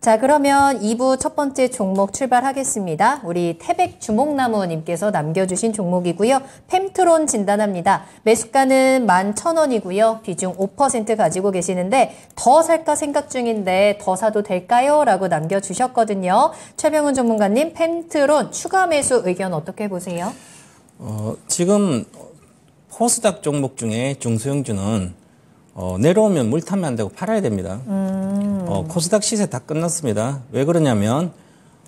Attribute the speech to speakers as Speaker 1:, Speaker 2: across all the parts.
Speaker 1: 자, 그러면 2부 첫 번째 종목 출발하겠습니다. 우리 태백 주목나무님께서 남겨주신 종목이고요. 펨트론 진단합니다. 매수가는 11,000원이고요. 비중 5% 가지고 계시는데 더 살까 생각 중인데 더 사도 될까요? 라고 남겨주셨거든요. 최병훈 전문가님, 펨트론 추가 매수 의견 어떻게 보세요?
Speaker 2: 어, 지금 포스닥 종목 중에 중소형주는 어, 내려오면 물 타면 안 되고 팔아야 됩니다.
Speaker 1: 음. 어,
Speaker 2: 코스닥 시세 다 끝났습니다. 왜 그러냐면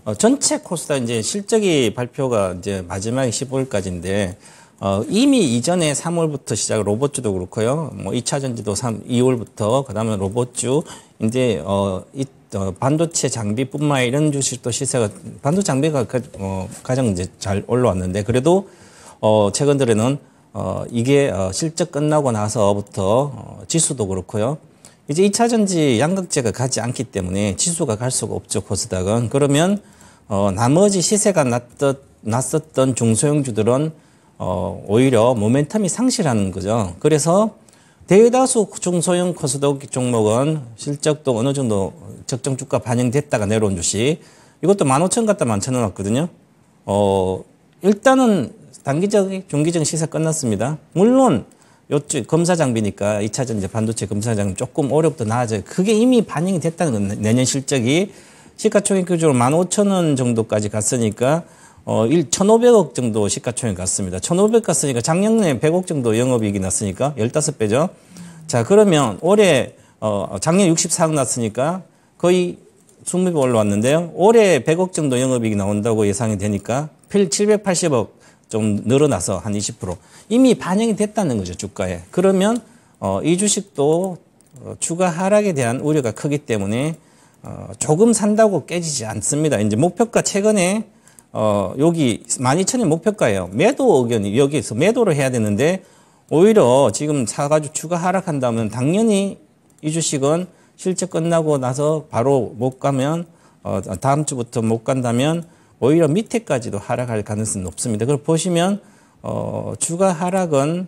Speaker 2: 어, 전체 코스닥 이제 실적이 발표가 이제 마지막 15일까지인데 어, 이미 이전에 3월부터 시작 로봇주도 그렇고요. 뭐 2차 전지도 3, 2월부터 그다음에 로봇주 이제 어, 이, 어, 반도체 장비뿐만 이런 주식도 시세가 반도체 장비가 가, 어, 가장 이제 잘 올라왔는데 그래도 어, 최근 들에는 어, 이게 어, 실적 끝나고 나서부터 어, 지수도 그렇고요. 이제 2차전지 양극재가 가지 않기 때문에 지수가 갈 수가 없죠. 코스닥은. 그러면 어, 나머지 시세가 났듯, 났었던 중소형주들은 어, 오히려 모멘텀이 상실하는 거죠. 그래서 대다수 중소형 코스닥 종목은 실적도 어느 정도 적정 주가 반영됐다가 내려온 주식 이것도 15,000 갔다 11,000원 왔거든요. 어, 일단은 단기적, 중기적 시세 끝났습니다. 물론 요쪽 검사 장비니까 2차전 이 반도체 검사 장비 조금 어렵도 나아져요. 그게 이미 반영이 됐다는 건 내년 실적이 시가총액적으로 15,000원 정도까지 갔으니까 어 1,500억 정도 시가총액 갔습니다. 1,500 갔으니까 작년에 100억 정도 영업이익이 났으니까 15배죠. 자 그러면 올해 어 작년 64억 났으니까 거의 20배 올라왔는데요. 올해 100억 정도 영업이익이 나온다고 예상이 되니까 필 780억 좀 늘어나서 한 20% 이미 반영이 됐다는 거죠 주가에 그러면 어, 이 주식도 어, 추가 하락에 대한 우려가 크기 때문에 어, 조금 산다고 깨지지 않습니다 이제 목표가 최근에 어, 여기 1 2 0 0 0원 목표가예요 매도 의견이 여기에서 매도를 해야 되는데 오히려 지금 사가지고 추가 하락한다면 당연히 이 주식은 실적 끝나고 나서 바로 못 가면 어, 다음 주부터 못 간다면 오히려 밑에까지도 하락할 가능성이 높습니다. 그걸 보시면 어, 주가 하락은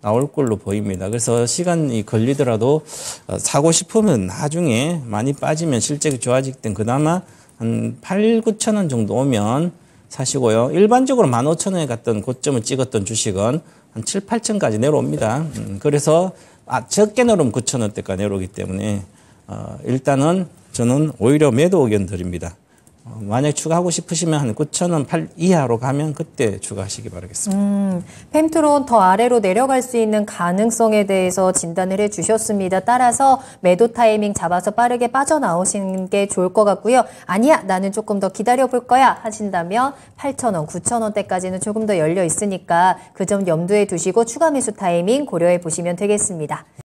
Speaker 2: 나올 걸로 보입니다. 그래서 시간이 걸리더라도 어, 사고 싶으면 나중에 많이 빠지면 실적 좋아질 땐 그나마 한 8, 9천 원 정도 오면 사시고요. 일반적으로 1 5 0원에 갔던 고점을 찍었던 주식은 한 7, 8천까지 내려옵니다. 음, 그래서 아, 적게 내려오면 9천원대까지 내려오기 때문에 어, 일단은 저는 오히려 매도 의견 드립니다. 만약 추가하고 싶으시면 한 9,000원 이하로 가면 그때 추가하시기 바라겠습니다.
Speaker 1: 음, 펨트론 더 아래로 내려갈 수 있는 가능성에 대해서 진단을 해주셨습니다. 따라서 매도 타이밍 잡아서 빠르게 빠져나오시는 게 좋을 것 같고요. 아니야 나는 조금 더 기다려볼 거야 하신다면 8,000원, 9,000원대까지는 조금 더 열려 있으니까 그 점 염두에 두시고 추가 매수 타이밍 고려해 보시면 되겠습니다.